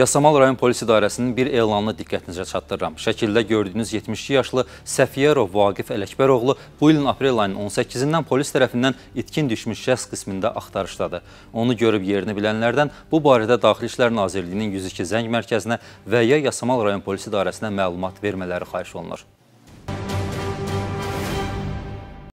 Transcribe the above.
Yasamal rayon polis idarəsinin bir elanını diqqətinizə çatdırıram. Şəkildə gördüyünüz 72 yaşlı Səfiyərov Vaqif Ələkbəroğlu bu ilin aprel ayının 18-dən polis tərəfindən itkin düşmüş şəxs qismində axtarışdadır. Onu görüb yerini bilənlərdən bu barədə Daxili İşlər Nazirliyinin 102 zəng mərkəzinə və ya Yasamal rayon polis idarəsinə məlumat vermələri xahiş olunur.